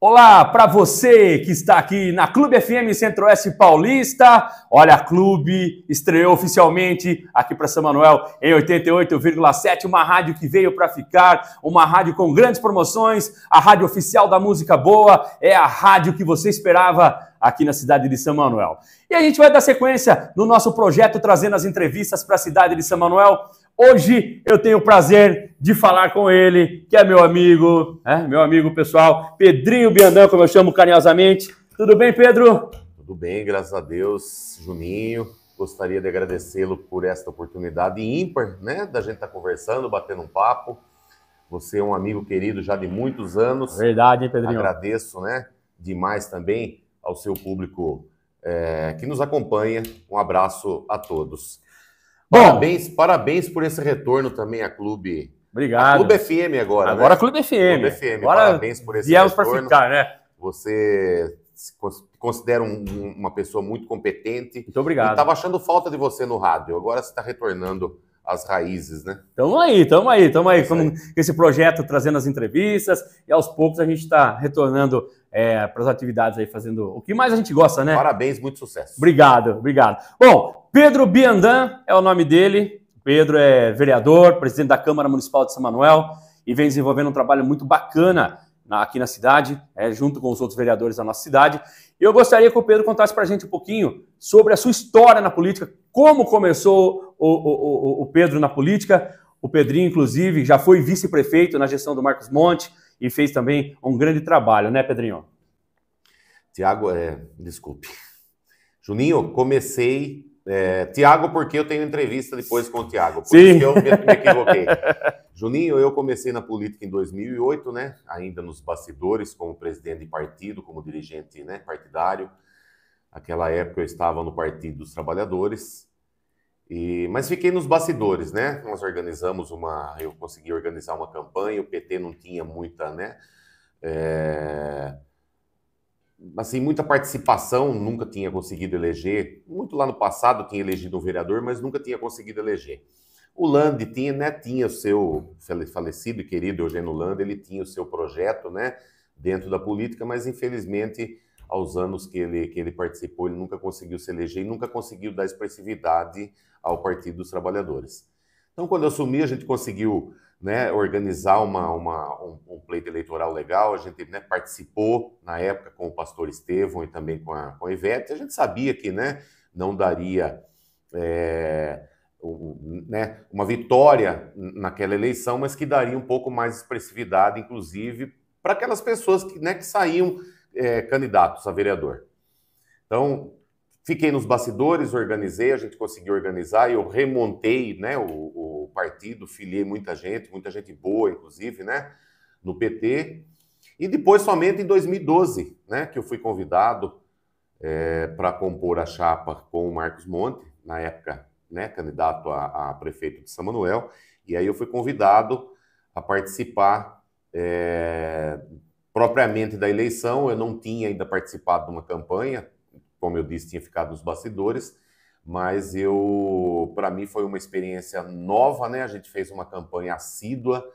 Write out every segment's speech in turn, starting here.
Olá para você que está aqui na Clube FM Centro-Oeste Paulista. Olha, a Clube estreou oficialmente aqui para São Manuel em 88,7, uma rádio que veio para ficar, uma rádio com grandes promoções, a rádio oficial da música boa, é a rádio que você esperava aqui na cidade de São Manuel. E a gente vai dar sequência no nosso projeto trazendo as entrevistas para a cidade de São Manuel. Hoje eu tenho o prazer de falar com ele, que é meu amigo, é, meu amigo pessoal, Pedrinho Biandão, como eu chamo carinhosamente. Tudo bem, Pedro? Tudo bem, graças a Deus, Juninho. Gostaria de agradecê-lo por esta oportunidade ímpar, né? Da gente estar tá conversando, batendo um papo. Você é um amigo querido já de muitos anos. Verdade, hein, Pedrinho? Agradeço, né? Demais também ao seu público é, que nos acompanha. Um abraço a todos. Bom, parabéns, parabéns por esse retorno também a clube. Obrigado. A clube FM agora. Agora né? Clube FM. Clube FM. Agora parabéns por esse retorno. para ficar, né? Você se considera um, uma pessoa muito competente. Muito obrigado. Estava achando falta de você no rádio. Agora você está retornando as raízes, né? Tamo aí, tamo aí, tamo aí, com esse projeto trazendo as entrevistas e aos poucos a gente está retornando é, para as atividades aí, fazendo o que mais a gente gosta, né? Parabéns, muito sucesso. Obrigado, obrigado. Bom, Pedro Biandan é o nome dele. Pedro é vereador, presidente da Câmara Municipal de São Manuel e vem desenvolvendo um trabalho muito bacana aqui na cidade, é, junto com os outros vereadores da nossa cidade. Eu gostaria que o Pedro contasse para a gente um pouquinho sobre a sua história na política, como começou o, o, o, o Pedro na política. O Pedrinho, inclusive, já foi vice-prefeito na gestão do Marcos Monte e fez também um grande trabalho, né, Pedrinho? Tiago, é, desculpe. Juninho, comecei é, Tiago, porque eu tenho entrevista depois com o Tiago, por Sim. isso que eu me, me equivoquei. Juninho, eu comecei na política em 2008, né? Ainda nos bastidores, como presidente de partido, como dirigente né, partidário. Naquela época eu estava no Partido dos Trabalhadores, e, mas fiquei nos bastidores, né? Nós organizamos uma, eu consegui organizar uma campanha, o PT não tinha muita, né? É, assim, muita participação, nunca tinha conseguido eleger. Muito lá no passado tinha elegido um vereador, mas nunca tinha conseguido eleger. O Lande tinha, né, tinha o seu falecido e querido Eugênio Land ele tinha o seu projeto, né, dentro da política, mas infelizmente aos anos que ele que ele participou, ele nunca conseguiu se eleger e nunca conseguiu dar expressividade ao Partido dos Trabalhadores. Então, quando eu assumi, a gente conseguiu né, organizar uma, uma um, um, pleito eleitoral legal. A gente né, participou na época com o pastor Estevão e também com a, com a Ivete. A gente sabia que né, não daria é, né, uma vitória naquela eleição, mas que daria um pouco mais de expressividade, inclusive, para aquelas pessoas que, né, que saíam é, candidatos a vereador. Então, Fiquei nos bastidores, organizei, a gente conseguiu organizar, eu remontei né, o, o partido, filiei muita gente, muita gente boa, inclusive, né, no PT. E depois, somente em 2012, né, que eu fui convidado é, para compor a chapa com o Marcos Monte, na época né, candidato a, a, prefeito de São Manuel, e aí eu fui convidado a participar é, propriamente da eleição. Eu não tinha ainda participado de uma campanha, como eu disse, tinha ficado nos bastidores, mas eu, para mim, foi uma experiência nova, né? A gente fez uma campanha assídua.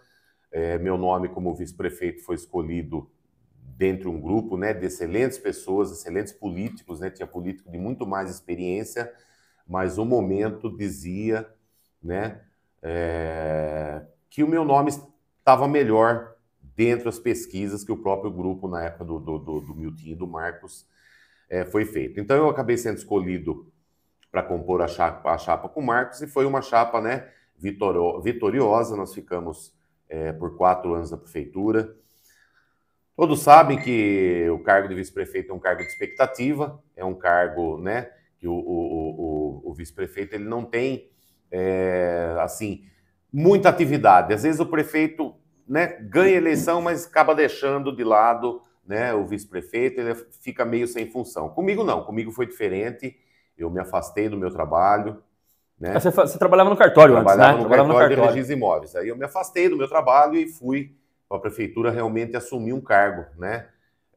É, meu nome como vice-prefeito foi escolhido dentro de um grupo, né, de excelentes pessoas, excelentes políticos, né? Tinha político de muito mais experiência, mas o momento dizia, né, é, que o meu nome estava melhor dentro das pesquisas que o próprio grupo, na época do, do, do, do e do Marcos, é, foi feito. Então eu acabei sendo escolhido para compor a chapa, a chapa com o Marcos e foi uma chapa né, vitorio, vitoriosa. Nós ficamos é, por quatro anos na prefeitura. Todos sabem que o cargo de vice-prefeito é um cargo de expectativa, é um cargo né, que o, o, o, o vice-prefeito ele não tem é, assim muita atividade. Às vezes o prefeito né, ganha eleição, mas acaba deixando de lado né, o vice-prefeito, ele fica meio sem função. Comigo não, comigo foi diferente, eu me afastei do meu trabalho. Né? Ah, você, você trabalhava no cartório trabalhava antes, né? No trabalhava cartório no cartório de regis imóveis. Aí eu me afastei do meu trabalho e fui para a prefeitura realmente assumir um cargo, né?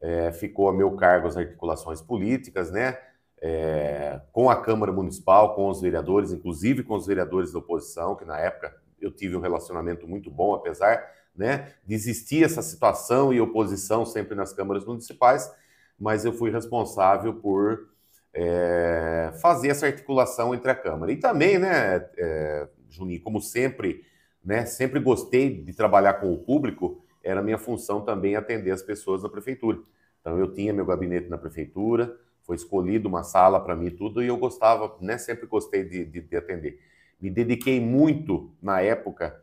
É, ficou a meu cargo as articulações políticas, né? É, com a Câmara Municipal, com os vereadores, inclusive com os vereadores da oposição, que na época eu tive um relacionamento muito bom, apesar né? existir essa situação e oposição sempre nas câmaras municipais, mas eu fui responsável por é, fazer essa articulação entre a Câmara. E também, né, é, Juninho, como sempre, né, sempre gostei de trabalhar com o público, era minha função também atender as pessoas na prefeitura. Então eu tinha meu gabinete na prefeitura, foi escolhido uma sala para mim tudo e eu gostava, né, sempre gostei de, de, de atender. Me dediquei muito na época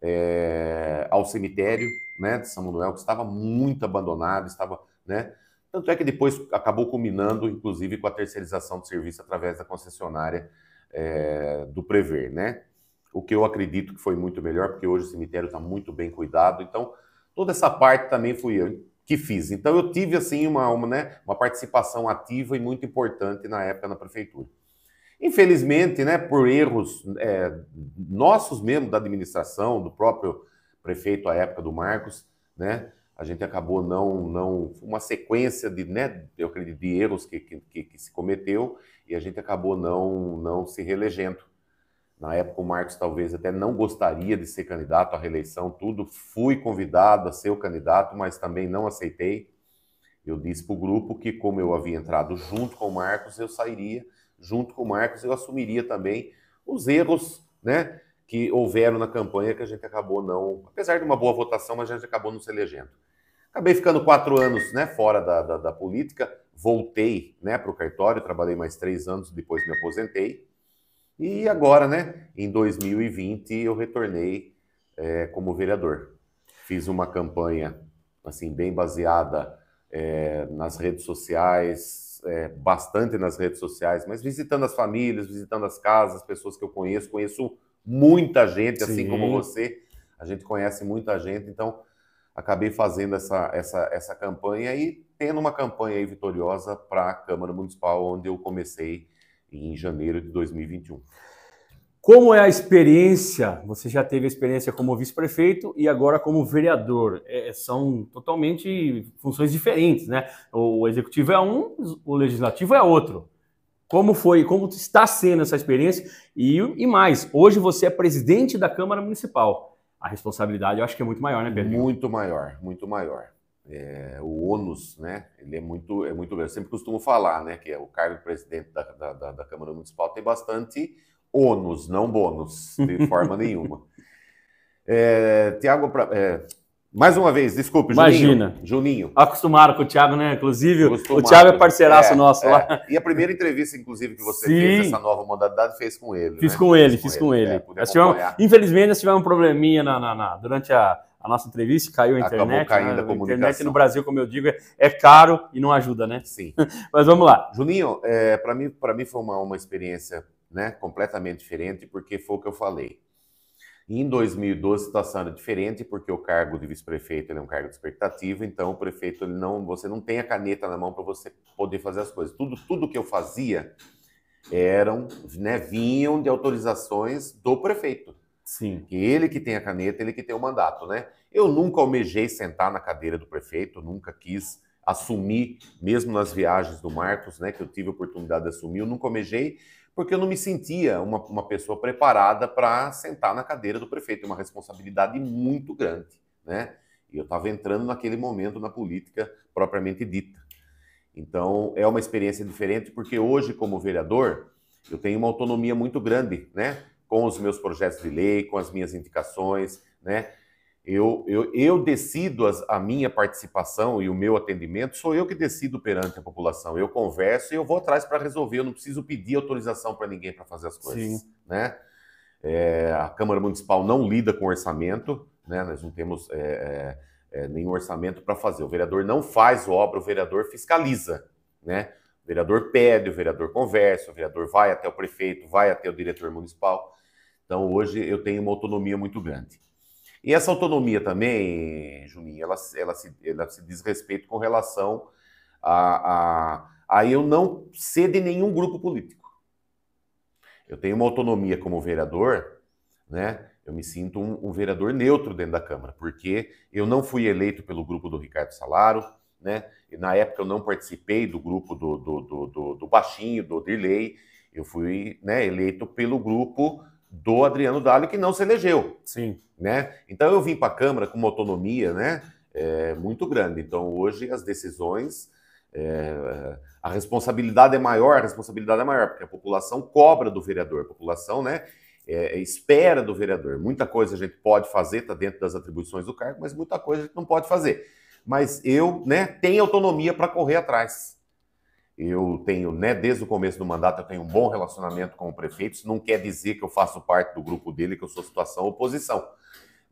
é, ao cemitério né, de São Manuel, que estava muito abandonado, estava. Né, tanto é que depois acabou culminando, inclusive, com a terceirização do serviço através da concessionária é, do Prever, né? O que eu acredito que foi muito melhor, porque hoje o cemitério está muito bem cuidado. Então, toda essa parte também fui eu que fiz. Então, eu tive, assim, uma, uma, né, uma participação ativa e muito importante na época na prefeitura. Infelizmente, né, por erros é, nossos mesmo da administração, do próprio prefeito à época do Marcos, né, a gente acabou não, não uma sequência de, né, eu acredito, de erros que, que, que se cometeu e a gente acabou não, não se reelegendo. Na época, o Marcos talvez até não gostaria de ser candidato à reeleição, tudo. Fui convidado a ser o candidato, mas também não aceitei. Eu disse para o grupo que, como eu havia entrado junto com o Marcos, eu sairia junto com o Marcos, eu assumiria também os erros né, que houveram na campanha que a gente acabou não. Apesar de uma boa votação, mas a gente acabou não se elegendo. Acabei ficando quatro anos né, fora da, da, da política, voltei né, para o cartório, trabalhei mais três anos, depois me aposentei. E agora, né, em 2020, eu retornei é, como vereador. Fiz uma campanha assim bem baseada é, nas redes sociais, é, bastante nas redes sociais, mas visitando as famílias, visitando as casas, pessoas que eu conheço, conheço muita gente, Sim. assim como você. A gente conhece muita gente, então acabei fazendo essa, essa, essa campanha e tendo uma campanha aí vitoriosa para a Câmara Municipal, onde eu comecei em janeiro de 2021. Como é a experiência? Você já teve a experiência como vice-prefeito e agora como vereador. É, é são totalmente funções diferentes, né? O executivo é um, o legislativo é outro. Como foi, como está sendo essa experiência? E, e mais, hoje você é presidente da Câmara Municipal. A responsabilidade eu acho que é muito maior, né, Pedro? Muito maior, muito maior. É, o ônus, né? Ele é muito, é muito grande. Eu sempre costumo falar, né? Que é o cargo de presidente da, da, da Câmara Municipal tem bastante ônus, não bônus, de forma nenhuma. É, Tiago, é, mais uma vez, desculpe, Juninho. Imagina. Juninho. Acostumaram com o Thiago, né? Inclusive, o Thiago é parceiraço é, nosso é. lá. E a primeira entrevista, inclusive, que você Sim. fez, essa nova modalidade, fez com ele. Fiz né? com ele, fiz com ele. Com ele. É, tivemos, infelizmente, nós tivemos um probleminha na, na, na durante a, a, nossa entrevista, caiu a internet. Acabou né? caindo né? a comunicação. internet no Brasil, como eu digo, é, é, caro e não ajuda, né? Sim. Mas vamos lá. Juninho, é, para mim, mim foi uma, uma experiência né? Completamente diferente, porque foi o que eu falei. Em 2012, a situação era diferente, porque o cargo de vice-prefeito é um cargo de expectativa, então o prefeito ele não, você não tem a caneta na mão para você poder fazer as coisas. Tudo, tudo que eu fazia eram, né, vinham de autorizações do prefeito. Sim. Ele que tem a caneta, ele que tem o mandato, né? Eu nunca almejei sentar na cadeira do prefeito, nunca quis assumir, mesmo nas viagens do Marcos, né, que eu tive a oportunidade de assumir, eu nunca almejei, porque eu não me sentia uma, uma pessoa preparada para sentar na cadeira do prefeito. É uma responsabilidade muito grande, né? E eu estava entrando naquele momento na política propriamente dita. Então, é uma experiência diferente, porque hoje, como vereador, eu tenho uma autonomia muito grande, né? Com os meus projetos de lei, com as minhas indicações, né? Eu, eu, eu decido as, a minha participação e o meu atendimento, sou eu que decido perante a população. Eu converso e eu vou atrás para resolver, eu não preciso pedir autorização para ninguém para fazer as coisas. Sim. Né? É, a Câmara Municipal não lida com orçamento, né? nós não temos é, é, é nenhum orçamento para fazer. O vereador não faz obra, o vereador fiscaliza. Né? O vereador pede, o vereador conversa, o vereador vai até o prefeito, vai até o diretor municipal. Então, hoje eu tenho uma autonomia muito grande. E essa autonomia também, Juninho, ela, ela, se, ela se diz respeito com relação a, a, a eu não ser de nenhum grupo político. Eu tenho uma autonomia como vereador, né? Eu me sinto um, um, vereador neutro dentro da Câmara, porque eu não fui eleito pelo grupo do Ricardo Salaro, né? E na época eu não participei do grupo do, do, do, do, do Baixinho, do Dirley, eu fui né, eleito pelo grupo do Adriano Dali, que não se elegeu. Sim. Né? Então eu vim para a Câmara com uma autonomia né, é, muito grande. Então hoje as decisões, é, a responsabilidade é maior, a responsabilidade é maior, porque a população cobra do vereador, a população né, é, é espera do vereador. Muita coisa a gente pode fazer, está dentro das atribuições do cargo, mas muita coisa a gente não pode fazer. Mas eu né, tenho autonomia para correr atrás. Eu tenho, né, desde o começo do mandato, eu tenho um bom relacionamento com o prefeito. Isso não quer dizer que eu faço parte do grupo dele, que eu sou situação oposição.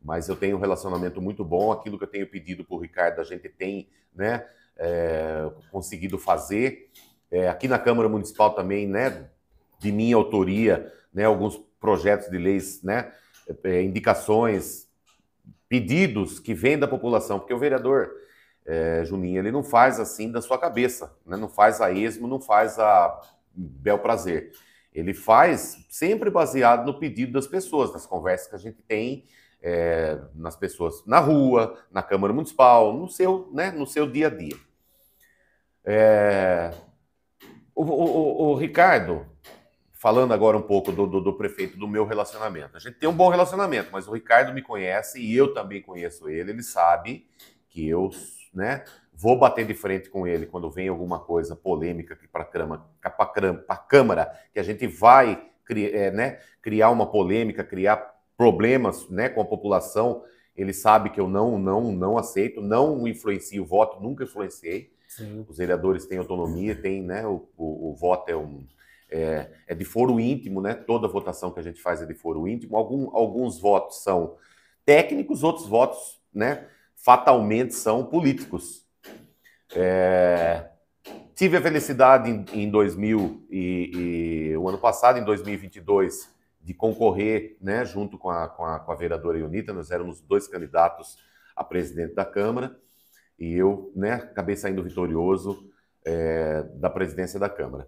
Mas eu tenho um relacionamento muito bom. Aquilo que eu tenho pedido para o Ricardo, a gente tem né, é, conseguido fazer. É, aqui na Câmara Municipal também, né, de minha autoria, né, alguns projetos de leis, né, é, indicações, pedidos que vêm da população. Porque o vereador é, Juninho, ele não faz assim da sua cabeça, né? não faz a esmo, não faz a bel prazer. Ele faz sempre baseado no pedido das pessoas, nas conversas que a gente tem é, nas pessoas na rua, na Câmara Municipal, no seu, né, no seu dia a dia. É... O, o, o, Ricardo, falando agora um pouco do, do, do, prefeito, do meu relacionamento. A gente tem um bom relacionamento, mas o Ricardo me conhece e eu também conheço ele. Ele sabe que eu né? Vou bater de frente com ele quando vem alguma coisa polêmica aqui para a Câmara, que a gente vai é, né, criar uma polêmica, criar problemas né, com a população. Ele sabe que eu não, não, não aceito, não influencio o voto, nunca influenciei. Sim. Os vereadores têm autonomia, têm, né? O, o, o voto é um, é, é, de foro íntimo, né? Toda votação que a gente faz é de foro íntimo. Algum, alguns votos são técnicos, outros votos, né? fatalmente são políticos. É, tive a felicidade em, em 2000 e, e, o ano passado, em 2022, de concorrer, né, junto com a, com a, com a vereadora Ionita, nós éramos dois candidatos a presidente da Câmara e eu, né, acabei saindo vitorioso é, da presidência da Câmara.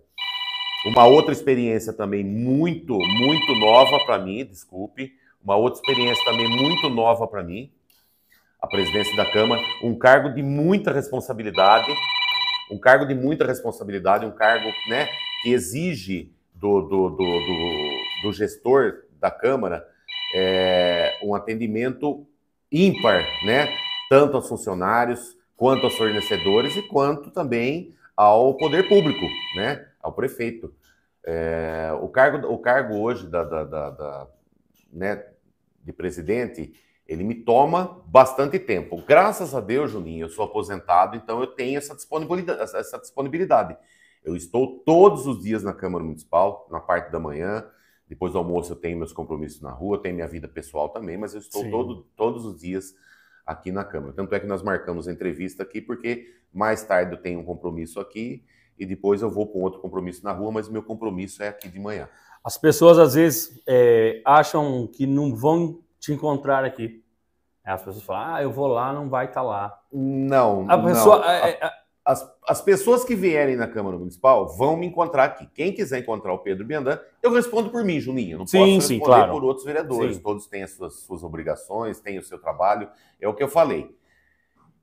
Uma outra experiência também muito, muito nova para mim, desculpe, uma outra experiência também muito nova para mim, a presidência da Câmara, um cargo de muita responsabilidade, um cargo de muita responsabilidade, um cargo né, que exige do, do, do, do, do gestor da Câmara é, um atendimento ímpar, né, tanto aos funcionários, quanto aos fornecedores e quanto também ao poder público, né, ao prefeito. É, o, cargo, o cargo hoje da, da, da, da né, de presidente ele me toma bastante tempo. Graças a Deus, Juninho, eu sou aposentado, então eu tenho essa disponibilidade, essa disponibilidade. Eu estou todos os dias na Câmara Municipal, na parte da manhã, depois do almoço eu tenho meus compromissos na rua, tenho minha vida pessoal também, mas eu estou todo, todos os dias aqui na Câmara. Tanto é que nós marcamos a entrevista aqui, porque mais tarde eu tenho um compromisso aqui e depois eu vou com outro compromisso na rua, mas meu compromisso é aqui de manhã. As pessoas às vezes é, acham que não vão te encontrar aqui. Aí as pessoas falam, ah, eu vou lá, não vai estar tá lá. Não, a pessoa, não. A, a, é, é, é. as, as pessoas que vierem na Câmara Municipal vão me encontrar aqui. Quem quiser encontrar o Pedro Biandã, eu respondo por mim, Juninho. não sim, posso responder sim, claro. por outros vereadores. Sim. Todos têm as suas, suas obrigações, têm o seu trabalho. É o que eu falei.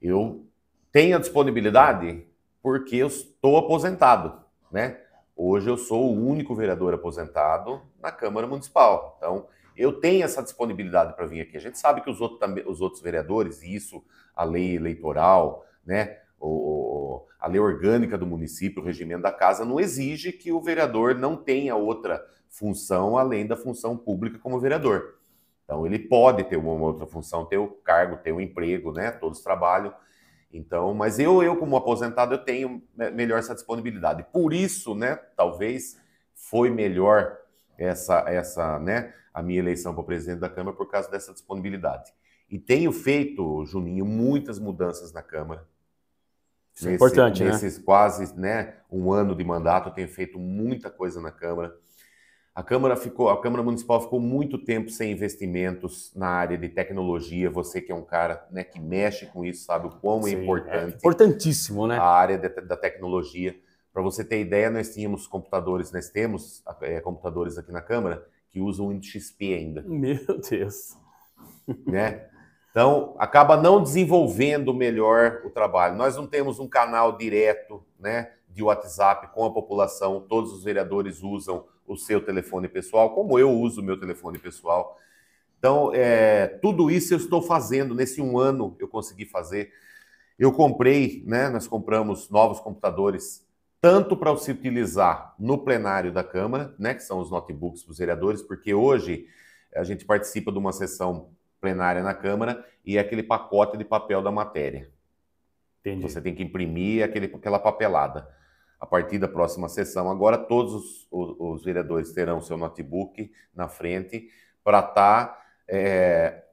Eu tenho a disponibilidade porque eu estou aposentado, né? Hoje eu sou o único vereador aposentado na Câmara Municipal. Então, eu tenho essa disponibilidade para vir aqui. A gente sabe que os, outros os outros vereadores, e isso a lei eleitoral, né, o, a lei orgânica do município, o regimento da casa, não exige que o vereador não tenha outra função além da função pública como vereador. Então, ele pode ter uma outra função, ter o cargo, ter o emprego, né? Todos trabalham. Então, mas eu, eu como aposentado, eu tenho melhor essa disponibilidade. Por isso, né, talvez foi melhor essa, essa, né, a minha eleição para presidente da Câmara por causa dessa disponibilidade. E tenho feito, Juninho, muitas mudanças na Câmara. Isso é nesse, é importante, nesses né? Nesses quase né, um ano de mandato, eu tenho feito muita coisa na Câmara. A Câmara, ficou, a Câmara Municipal ficou muito tempo sem investimentos na área de tecnologia. Você que é um cara né, que mexe com isso, sabe o quão Sim, é importante. É importantíssimo, né? A área de, da tecnologia. Para você ter ideia, nós tínhamos computadores, nós temos é, computadores aqui na Câmara que usam Windows XP ainda. Meu Deus. Né? Então, acaba não desenvolvendo melhor o trabalho. Nós não temos um canal direto né, de WhatsApp com a população. Todos os vereadores usam o seu telefone pessoal, como eu uso o meu telefone pessoal. Então, é, tudo isso eu estou fazendo. Nesse um ano eu consegui fazer. Eu comprei, né, nós compramos novos computadores tanto para se utilizar no plenário da Câmara, né, que são os notebooks dos vereadores, porque hoje a gente participa de uma sessão plenária na Câmara e é aquele pacote de papel da matéria. Entendi. Você tem que imprimir aquele, aquela papelada. A partir da próxima sessão, agora todos os, os, os vereadores terão seu notebook na frente para tá, é,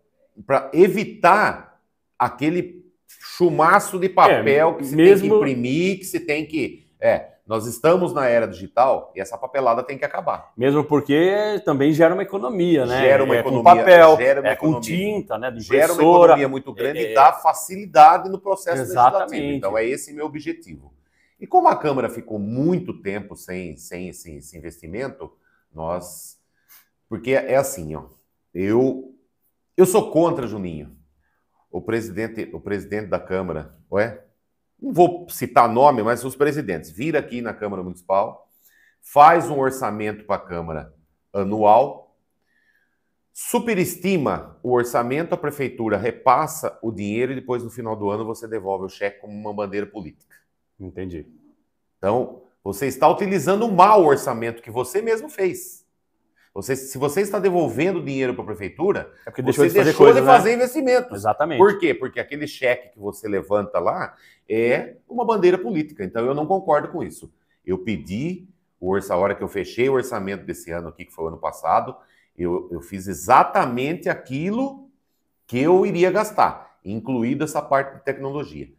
para evitar aquele chumaço de é, papel é, que se mesmo... tem que imprimir, que se tem que é, nós estamos na era digital e essa papelada tem que acabar. Mesmo porque também gera uma economia, né? Gera uma é, economia. Com papel, gera uma é, economia, com tinta, né? Gera uma economia muito grande é, e é. dá facilidade no processo exatamente. legislativo. Então é esse meu objetivo. E como a Câmara ficou muito tempo sem, sem, sem esse investimento, nós. Porque é assim, ó. Eu, eu sou contra, Juninho. O presidente, o presidente da Câmara, ué? não vou citar nome, mas os presidentes, vira aqui na Câmara Municipal, faz um orçamento para a Câmara anual, superestima o orçamento, a prefeitura repassa o dinheiro e depois no final do ano você devolve o cheque como uma bandeira política. Entendi. Então, você está utilizando mal o orçamento que você mesmo fez. Você, se você está devolvendo dinheiro para a prefeitura, é porque você deixou de fazer, deixou coisa, de né? fazer né? investimentos. Exatamente. Por quê? Porque aquele cheque que você levanta lá é uma bandeira política. Então eu não concordo com isso. Eu pedi o orça, a hora que eu fechei o orçamento desse ano aqui, que foi o ano passado, eu, eu fiz exatamente aquilo que eu iria gastar, incluída essa parte de tecnologia.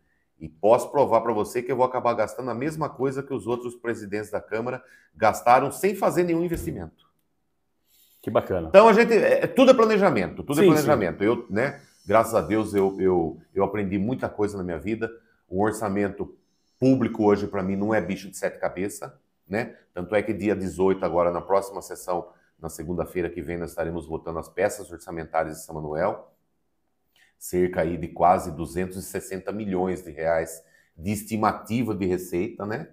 E posso provar para você que eu vou acabar gastando a mesma coisa que os outros presidentes da Câmara gastaram sem fazer nenhum investimento. Que bacana. Então a gente. É, é tudo é planejamento, tudo é sim, é planejamento. Sim. Eu, né, graças a Deus, eu, eu, eu aprendi muita coisa na minha vida. O orçamento público hoje, para mim, não é bicho de sete cabeças, né? Tanto é que dia 18, agora, na próxima sessão, na segunda-feira que vem, nós estaremos votando as peças orçamentárias de São Manuel. Cerca aí de quase 260 milhões de reais de estimativa de receita, né?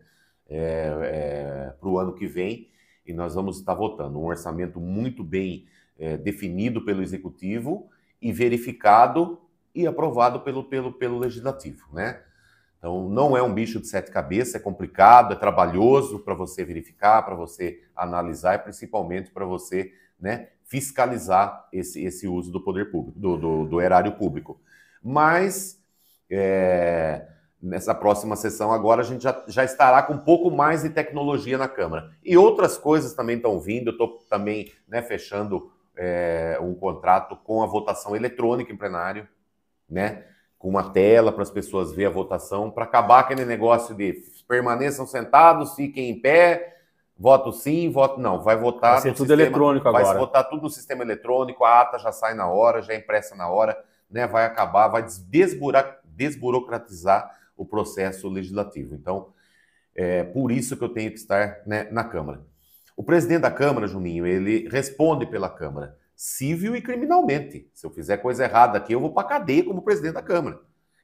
É, é, para o ano que vem e nós vamos estar votando um orçamento muito bem é, definido pelo executivo e verificado e aprovado pelo, pelo, pelo legislativo, né? Então, não é um bicho de sete cabeças, é complicado, é trabalhoso para você verificar, para você analisar e principalmente para você né, fiscalizar esse, esse uso do poder público, do, do, do erário público. Mas é, nessa próxima sessão agora, a gente já, já estará com um pouco mais de tecnologia na Câmara. E outras coisas também estão vindo, eu estou também né, fechando é, um contrato com a votação eletrônica em plenário, né? Com uma tela para as pessoas ver a votação, para acabar aquele negócio de permaneçam sentados, fiquem em pé, voto sim, voto não. Vai votar. Vai ser tudo sistema, eletrônico agora. Vai votar tudo no sistema eletrônico, a ata já sai na hora, já é impressa na hora, né? Vai acabar, vai desburocratizar o processo legislativo. Então, é por isso que eu tenho que estar né, na Câmara. O presidente da Câmara, Juninho, ele responde pela Câmara, civil e criminalmente. Se eu fizer coisa errada aqui, eu vou para cadeia como presidente da Câmara.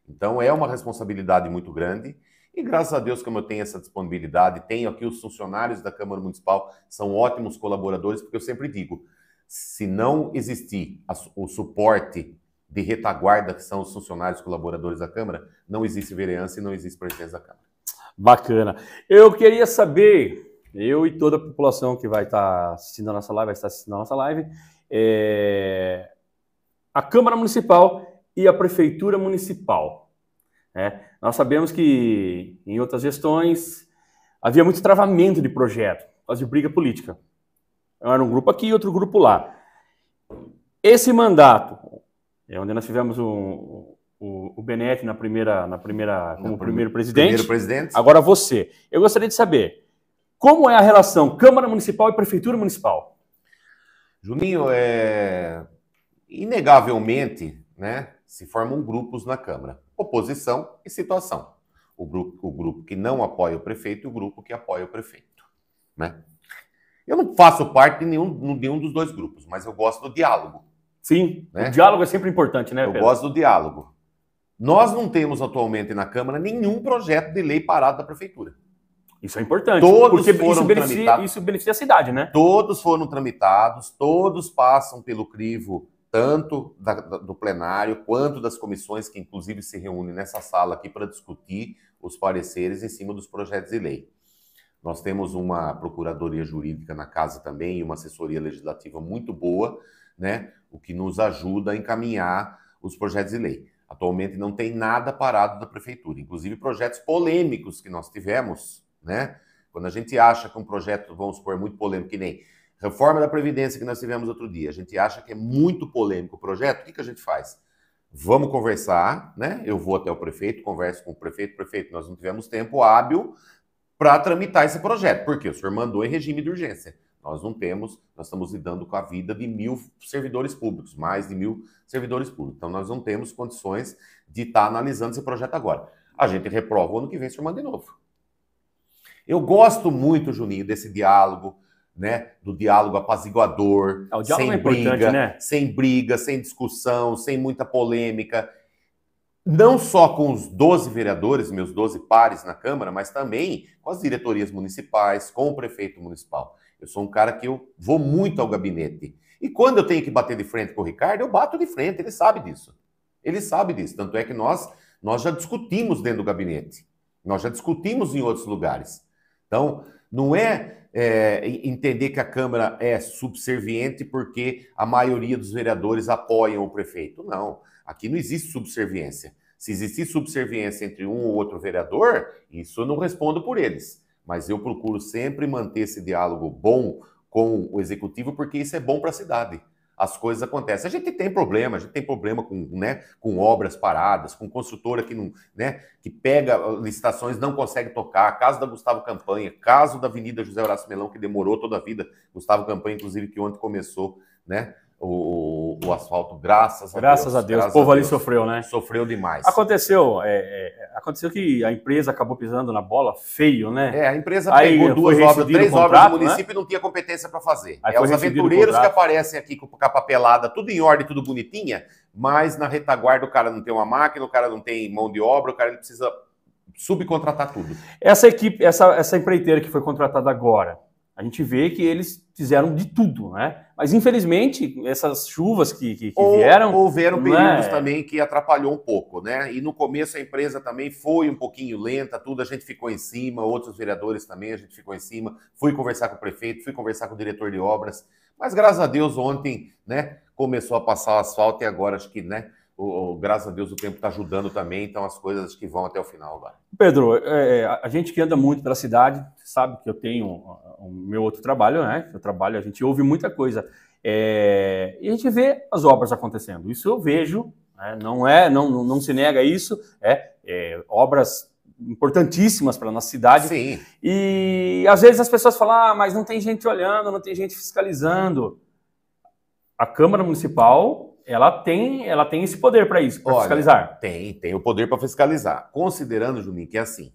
Então, é uma responsabilidade muito grande. E graças a Deus, como eu tenho essa disponibilidade, tenho aqui os funcionários da Câmara Municipal, são ótimos colaboradores, porque eu sempre digo: se não existir o suporte de retaguarda, que são os funcionários colaboradores da Câmara, não existe vereança e não existe presidência da Câmara. Bacana. Eu queria saber, eu e toda a população que vai estar assistindo a nossa live, vai estar assistindo a nossa live, é... a Câmara Municipal e a Prefeitura Municipal. Né? Nós sabemos que em outras gestões havia muito travamento de projeto, de briga política. Era um grupo aqui e outro grupo lá. Esse mandato, é, onde nós tivemos um, o, o Benetti na primeira, na primeira como na primeiro, presidente. primeiro presidente. Agora você. Eu gostaria de saber como é a relação Câmara Municipal e Prefeitura Municipal. Juninho, é... inegavelmente, né, se formam grupos na Câmara: oposição e situação. O grupo, o grupo que não apoia o prefeito e o grupo que apoia o prefeito. Né? Eu não faço parte de nenhum, de nenhum dos dois grupos, mas eu gosto do diálogo. Sim, né? o diálogo é sempre importante, né? Eu gosto do diálogo. Nós não temos atualmente na Câmara nenhum projeto de lei parado da Prefeitura. Isso é importante. Todos foram isso beneficia, tramitados. Isso beneficia a cidade, né? Todos foram tramitados, todos passam pelo crivo, tanto da, do plenário quanto das comissões, que inclusive se reúnem nessa sala aqui para discutir os pareceres em cima dos projetos de lei. Nós temos uma procuradoria jurídica na casa também e uma assessoria legislativa muito boa, né? O que nos ajuda a encaminhar os projetos de lei. Atualmente não tem nada parado da prefeitura, inclusive projetos polêmicos que nós tivemos, né? Quando a gente acha que um projeto, vamos supor, muito polêmico, que nem reforma da Previdência que nós tivemos outro dia, a gente acha que é muito polêmico o projeto, o que, que a gente faz? Vamos conversar, né? Eu vou até o prefeito, converso com o prefeito, prefeito, nós não tivemos tempo hábil para tramitar esse projeto, porque o senhor mandou em regime de urgência. Nós não temos, nós estamos lidando com a vida de mil servidores públicos, mais de mil servidores públicos. Então, nós não temos condições de estar tá analisando esse projeto agora. A gente reprova o ano que vem, o senhor manda de novo. Eu gosto muito, Juninho, desse diálogo, né? Do diálogo apaziguador, é, diálogo sem é briga, né? sem briga, sem discussão, sem muita polêmica não só com os 12 vereadores, meus 12 pares na Câmara, mas também com as diretorias municipais, com o prefeito municipal. Eu sou um cara que eu vou muito ao gabinete. E quando eu tenho que bater de frente com o Ricardo, eu bato de frente, ele sabe disso. Ele sabe disso. Tanto é que nós, nós já discutimos dentro do gabinete. Nós já discutimos em outros lugares. Então, não é, é, entender que a Câmara é subserviente porque a maioria dos vereadores apoiam o prefeito. Não. Aqui não existe subserviência. Se existir subserviência entre um ou outro vereador, isso eu não respondo por eles. Mas eu procuro sempre manter esse diálogo bom com o executivo, porque isso é bom para a cidade as coisas acontecem. A gente tem problema, a gente tem problema com, né, com obras paradas, com construtora que não, né, que pega licitações não consegue tocar, caso da Gustavo Campanha, caso da Avenida José Horácio Melão que demorou toda a vida, Gustavo Campanha inclusive que ontem começou, né? o, o asfalto, graças a graças Deus. A Deus. Graças o povo a Deus. ali sofreu, né? Sofreu demais. Aconteceu, é, é, aconteceu que a empresa acabou pisando na bola feio, né? É, a empresa Aí pegou duas obras, três contrato, obras né? do município né? e não tinha competência para fazer. Aí é os aventureiros que aparecem aqui com a papelada, tudo em ordem, tudo bonitinha, mas na retaguarda o cara não tem uma máquina, o cara não tem mão de obra, o cara não precisa subcontratar tudo. Essa equipe, essa, essa empreiteira que foi contratada agora, a gente vê que eles fizeram de tudo, né? Mas infelizmente essas chuvas que, que, que vieram, houveram né? períodos é... também que atrapalhou um pouco, né? E no começo a empresa também foi um pouquinho lenta, tudo a gente ficou em cima, outros vereadores também a gente ficou em cima. Fui conversar com o prefeito, fui conversar com o diretor de obras, mas graças a Deus ontem, né? Começou a passar o asfalto e agora acho que, né? o, graças a Deus o tempo está ajudando também, então as coisas que vão até o final agora. Pedro, é, é a gente que anda muito pela cidade, sabe que eu tenho ah, o meu outro trabalho, né? Eu trabalho, a gente ouve muita coisa. É, e a gente vê as obras acontecendo. Isso eu vejo, né? não é, não, não, se nega isso, é, é obras importantíssimas para nossa cidade. Sim. E às vezes as pessoas falam, ah, mas não tem gente olhando, não tem gente fiscalizando. A Câmara Municipal ela tem, ela tem esse poder para isso, para fiscalizar. Tem, tem o poder para fiscalizar. Considerando, Juninho, que é assim: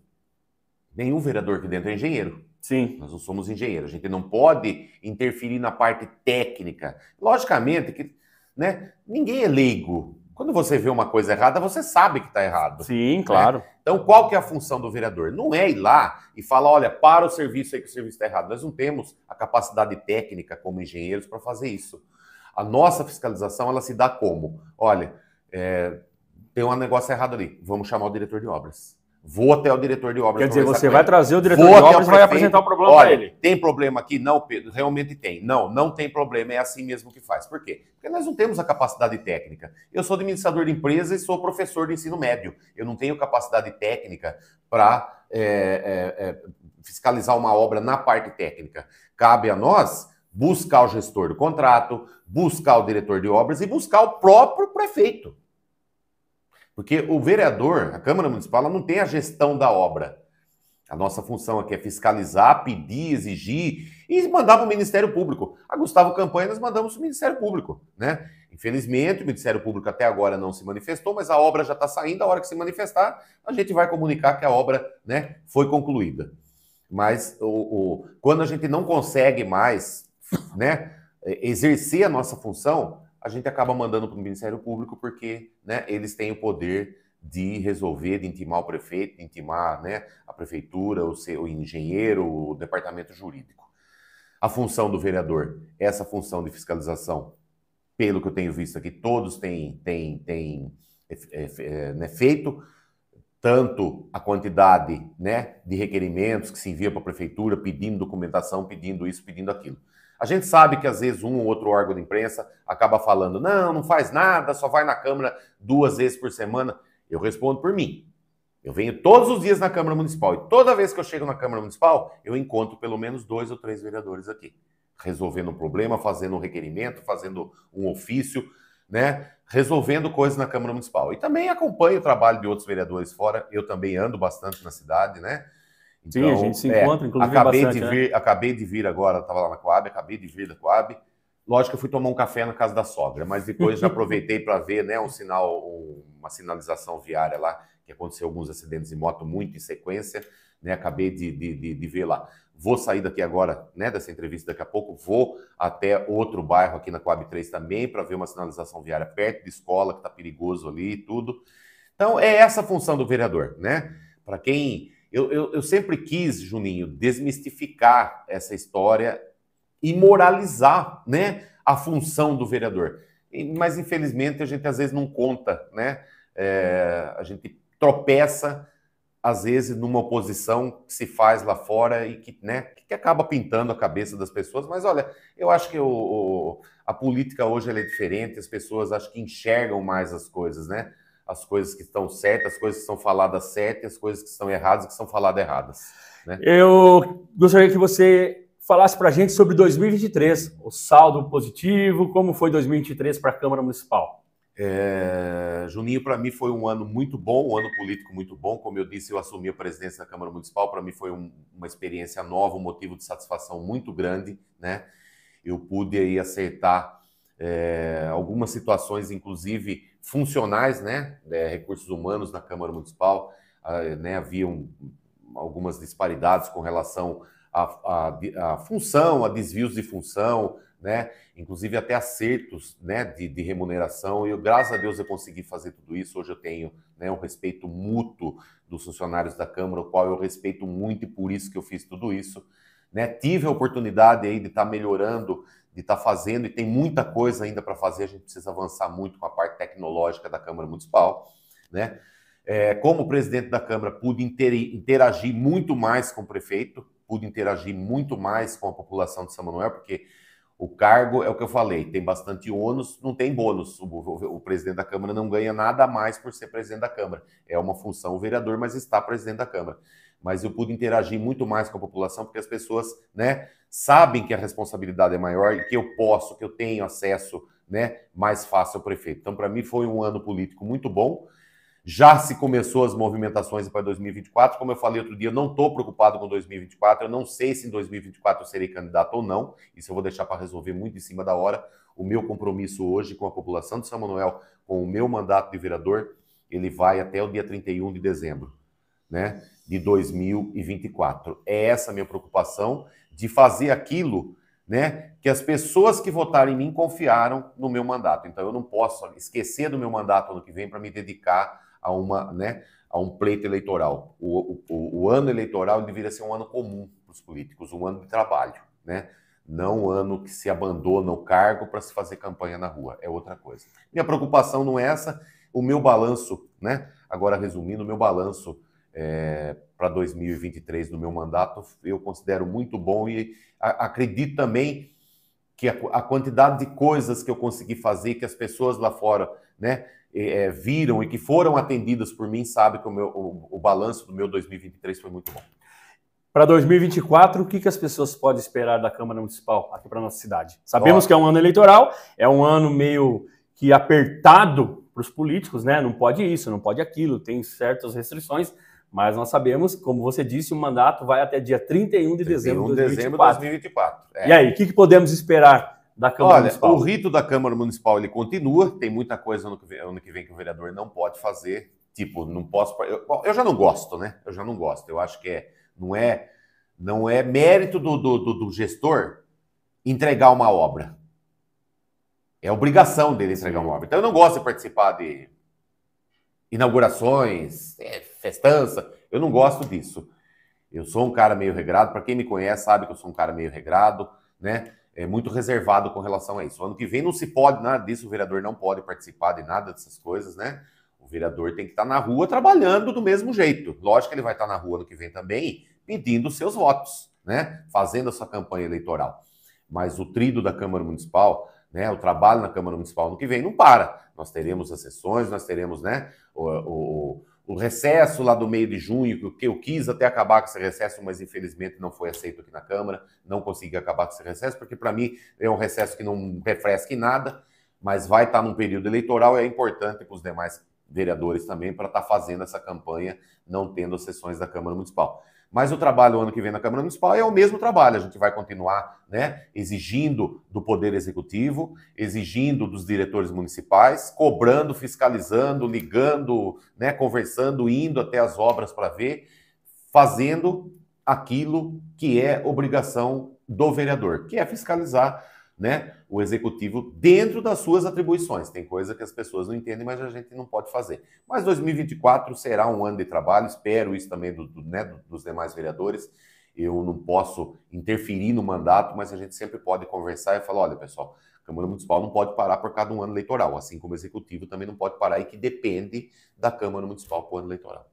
nenhum vereador aqui dentro é engenheiro. Sim. Nós não somos engenheiros, a gente não pode interferir na parte técnica. Logicamente que né, ninguém é leigo. Quando você vê uma coisa errada, você sabe que está errado. Sim, né? claro. Né? Então, qual que é a função do vereador? Não é ir lá e falar, olha, para o serviço aí que o serviço está errado. Nós não temos a capacidade técnica como engenheiros para fazer isso. A nossa fiscalização, ela se dá como? Olha, é, tem um negócio errado ali, vamos chamar o diretor de obras. Vou até o diretor de obras. Quer dizer, você vai trazer o diretor Vou de obras e vai apresentar o problema para ele. Tem problema aqui? Não, Pedro, realmente tem. Não, não tem problema, é assim mesmo que faz. Por quê? Porque nós não temos a capacidade técnica. Eu sou administrador de empresa e sou professor de ensino médio. Eu não tenho capacidade técnica para é, é, é, fiscalizar uma obra na parte técnica. Cabe a nós buscar o gestor do contrato, buscar o diretor de obras e buscar o próprio prefeito. Porque o vereador, a Câmara Municipal, não tem a gestão da obra. A nossa função aqui é fiscalizar, pedir, exigir e mandar para o Ministério Público. A Gustavo Campanha nós mandamos para o Ministério Público, né? Infelizmente, o Ministério Público até agora não se manifestou, mas a obra já está saindo. A hora que se manifestar, a gente vai comunicar que a obra né, foi concluída. Mas o, o quando a gente não consegue mais né, é, exercer a nossa função, a gente acaba mandando para o Ministério Público porque né, eles têm o poder de resolver, de intimar o prefeito, de intimar né, a prefeitura, o, seu, o engenheiro, o departamento jurídico. A função do vereador, essa função de fiscalização, pelo que eu tenho visto aqui, todos têm, têm, têm é, é, é né, feito, tanto a quantidade né, de requerimentos que se envia para a prefeitura, pedindo documentação, pedindo isso, pedindo aquilo. A gente sabe que às vezes um ou outro órgão de imprensa acaba falando: não, não faz nada, só vai na Câmara duas vezes por semana. Eu respondo por mim. Eu venho todos os dias na Câmara Municipal e toda vez que eu chego na Câmara Municipal, eu encontro pelo menos dois ou três vereadores aqui, resolvendo um problema, fazendo um requerimento, fazendo um ofício, né? Resolvendo coisas na Câmara Municipal. E também acompanho o trabalho de outros vereadores fora. Eu também ando bastante na cidade, né? Sim, então, a gente se é, encontra, inclusive. Acabei, bastante, de né? vir, acabei de vir agora, estava lá na Coab, acabei de vir da Coab. Lógico que eu fui tomar um café na casa da sogra, mas depois já aproveitei para ver né, um sinal, uma sinalização viária lá, que aconteceu alguns acidentes de moto muito em sequência. Né, acabei de, de, de, de ver lá. Vou sair daqui agora, né, dessa entrevista daqui a pouco, vou até outro bairro aqui na Coab 3 também para ver uma sinalização viária perto de escola, que está perigoso ali e tudo. Então, é essa a função do vereador, né? Para quem eu, eu, eu sempre quis, Juninho, desmistificar essa história e moralizar né, a função do vereador. Mas, infelizmente, a gente às vezes não conta, né? É, a gente tropeça, às vezes, numa oposição que se faz lá fora e que, né, que acaba pintando a cabeça das pessoas. Mas, olha, eu acho que o, a política hoje é diferente, as pessoas acho que enxergam mais as coisas, né? as coisas que estão certas, as coisas que são faladas certas, as coisas que são erradas, que são faladas erradas. Né? Eu gostaria que você falasse para a gente sobre 2023, o saldo positivo, como foi 2023 para a Câmara Municipal. É, Juninho, para mim foi um ano muito bom, um ano político muito bom. Como eu disse, eu assumi a presidência da Câmara Municipal. Para mim foi um, uma experiência nova, um motivo de satisfação muito grande. Né? Eu pude aí acertar é, algumas situações, inclusive funcionais, né, é, recursos humanos na Câmara Municipal, uh, né, haviam algumas disparidades com relação à função, a desvios de função, né, inclusive até acertos, né, de, de remuneração. E eu, graças a Deus eu consegui fazer tudo isso. Hoje eu tenho, né, um respeito mútuo dos funcionários da Câmara, o qual eu respeito muito e por isso que eu fiz tudo isso. Né, tive a oportunidade aí de estar tá melhorando de estar tá fazendo, e tem muita coisa ainda para fazer, a gente precisa avançar muito com a parte tecnológica da Câmara Municipal, né? É, como presidente da Câmara, pude interagir muito mais com o prefeito, pude interagir muito mais com a população de São Manuel, porque o cargo é o que eu falei, tem bastante ônus, não tem bônus. O, o, o, presidente da Câmara não ganha nada mais por ser presidente da Câmara. É uma função o vereador, mas está presidente da Câmara mas eu pude interagir muito mais com a população, porque as pessoas né, sabem que a responsabilidade é maior e que eu posso, que eu tenho acesso né, mais fácil ao prefeito. Então, para mim, foi um ano político muito bom. Já se começou as movimentações para 2024. Como eu falei outro dia, eu não estou preocupado com 2024. Eu não sei se em 2024 eu serei candidato ou não. Isso eu vou deixar para resolver muito em cima da hora. O meu compromisso hoje com a população de São Manuel, com o meu mandato de vereador, ele vai até o dia 31 de dezembro. Né? de 2024. É essa minha preocupação de fazer aquilo, né, que as pessoas que votaram em mim confiaram no meu mandato. Então eu não posso esquecer do meu mandato ano que vem para me dedicar a uma, né, a um pleito eleitoral. O, o, o ano eleitoral deveria ser um ano comum para os políticos, um ano de trabalho, né? Não um ano que se abandona o cargo para se fazer campanha na rua, é outra coisa. Minha preocupação não é essa, o meu balanço, né? Agora resumindo, o meu balanço é, para 2023 do meu mandato, eu considero muito bom e acredito também que a, a, quantidade de coisas que eu consegui fazer, que as pessoas lá fora né, é, é viram e que foram atendidas por mim, sabe que o, meu, o, o balanço do meu 2023 foi muito bom. Para 2024, o que, que as pessoas podem esperar da Câmara Municipal aqui para nossa cidade? Sabemos que é um ano eleitoral, é um ano meio que apertado para os políticos, né? Não pode isso, não pode aquilo, tem certas restrições. Mas nós sabemos, como você disse, o mandato vai até dia 31 de 31 dezembro de 2024. 2024 é. E aí, o que, que podemos esperar da Câmara Olha, Municipal? O rito da Câmara Municipal ele continua, tem muita coisa ano que vem, ano que, vem que o vereador não pode fazer. Tipo, não posso. Eu, eu, já não gosto, né? Eu já não gosto. Eu acho que é, não é não é mérito do, do, do, do gestor entregar uma obra. É obrigação dele entregar uma obra. Então eu não gosto de participar de inaugurações, é, festança. Eu não gosto disso. Eu sou um cara meio regrado. Para quem me conhece sabe que eu sou um cara meio regrado, né? É muito reservado com relação a isso. Ano que vem não se pode nada disso. O vereador não pode participar de nada dessas coisas, né? O vereador tem que estar tá na rua trabalhando do mesmo jeito. Lógico que ele vai estar tá na rua ano que vem também, pedindo seus votos, né? Fazendo a sua campanha eleitoral. Mas o trido da Câmara Municipal, né? O trabalho na Câmara Municipal ano que vem não para. Nós teremos as sessões, nós teremos, né? o, o o recesso lá do meio de junho, que eu quis até acabar com esse recesso, mas infelizmente não foi aceito aqui na Câmara, não consegui acabar com esse recesso, porque para mim é um recesso que não refresca em nada, mas vai estar tá num período eleitoral e é importante para os demais vereadores também para estar tá fazendo essa campanha, não tendo as sessões da Câmara Municipal. Mas o trabalho ano que vem na Câmara Municipal é o mesmo trabalho. A gente vai continuar né, exigindo do Poder Executivo, exigindo dos diretores municipais, cobrando, fiscalizando, ligando, né, conversando, indo até as obras para ver, fazendo aquilo que é obrigação do vereador, que é fiscalizar né, o executivo dentro das suas atribuições. Tem coisa que as pessoas não entendem, mas a gente não pode fazer. Mas 2024 será um ano de trabalho, espero isso também do, do, né, dos demais vereadores. Eu não posso interferir no mandato, mas a gente sempre pode conversar e falar: olha, pessoal, a Câmara Municipal não pode parar por causa de um ano eleitoral, assim como o Executivo também não pode parar e que depende da Câmara Municipal para o ano eleitoral.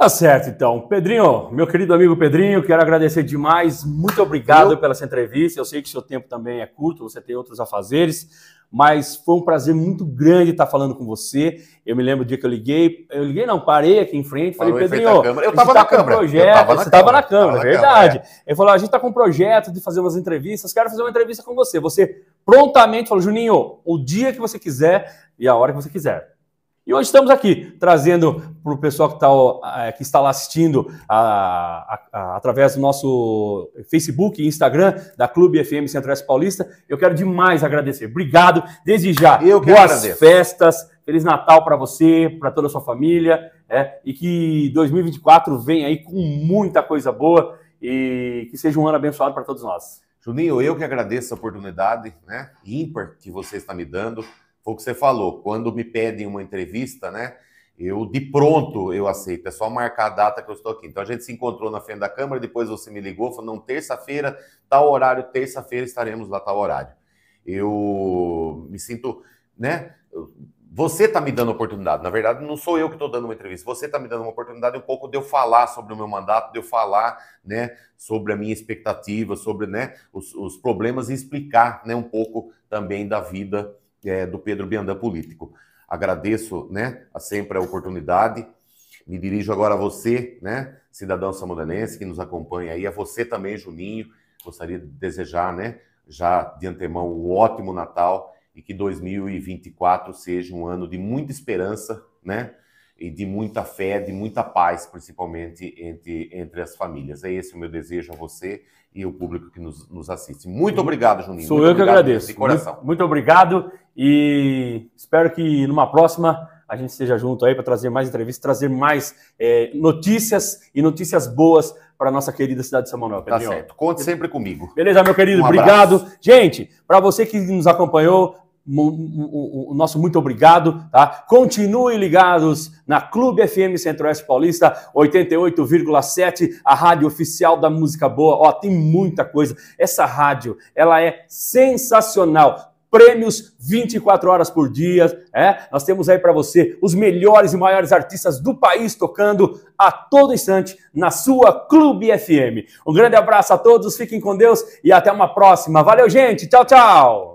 Tá certo, então. Pedrinho, meu querido amigo Pedrinho, quero agradecer demais. Muito obrigado eu... pela essa entrevista. Eu sei que seu tempo também é curto, você tem outros afazeres, mas foi um prazer muito grande estar falando com você. Eu me lembro do dia que eu liguei, eu liguei não, parei aqui em frente, falei, Pedrinho, eu estava tá na, câmera. Um projeto, eu tava na, você tava na câmera, tava verdade. Na câmera, é. Ele falou, a gente está com um projeto de fazer umas entrevistas, quero fazer uma entrevista com você. Você prontamente falou, Juninho, o dia que você quiser e a hora que você quiser. E hoje estamos aqui trazendo para o pessoal que, tá, é, que, está lá assistindo a, a, a, através do nosso Facebook e Instagram da Clube FM Centro-Oeste Paulista. Eu quero demais agradecer. Obrigado desde já. Eu Boas festas, Feliz Natal para você, para toda a sua família, é, e que 2024 venha aí com muita coisa boa e que seja um ano abençoado para todos nós. Juninho, eu que agradeço a oportunidade, né, ímpar que você está me dando foi o que você falou. Quando me pedem uma entrevista, né? Eu de pronto eu aceito, é só marcar a data que eu estou aqui. Então a gente se encontrou na frente da Câmara, depois você me ligou, falou, não, terça-feira, tal horário, terça-feira estaremos lá, tal horário. Eu me sinto, né? Você está me dando oportunidade. Na verdade, não sou eu que estou dando uma entrevista. Você está me dando uma oportunidade um pouco de eu falar sobre o meu mandato, de eu falar, né, sobre a minha expectativa, sobre, né, os, os problemas e explicar, né, um pouco também da vida é, do Pedro Biandã Político. Agradeço né, a sempre a oportunidade. Me dirijo agora a você, né, cidadão samodanense que nos acompanha aí, a você também, Juninho. Gostaria de desejar, né, já de antemão, um ótimo Natal e que 2024 seja um ano de muita esperança, né, e de muita fé, de muita paz, principalmente entre, entre as famílias. É esse o meu desejo a você e o público que nos, nos assiste. Muito obrigado, Juninho. Sou muito eu que agradeço. De coração. Muito, muito obrigado. E espero que numa próxima a gente esteja junto aí para trazer mais entrevistas, trazer mais é, notícias e notícias boas para nossa querida cidade de São Manuel. Tá certo. Conte sempre comigo. Beleza, meu querido. Um obrigado. Gente, para você que nos acompanhou, o nosso muito obrigado, tá? Continue ligados na Clube FM Centro-Oeste Paulista, 88,7, a rádio oficial da música boa. Ó, tem muita coisa. Essa rádio, ela é sensacional prêmios 24 horas por dia. É? Nós temos aí para você os melhores e maiores artistas do país tocando a todo instante na sua Clube FM. Um grande abraço a todos, fiquem com Deus e até uma próxima. Valeu, gente. Tchau, tchau.